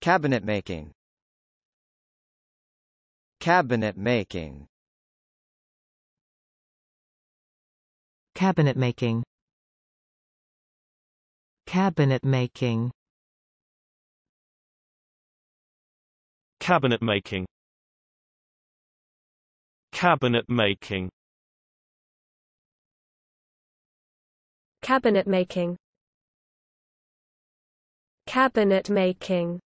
Cabinet making. Cabinet making. Cabinet making. Cabinet making. Cabinet making. Cabinet making. Cabinet making. Cabinet making.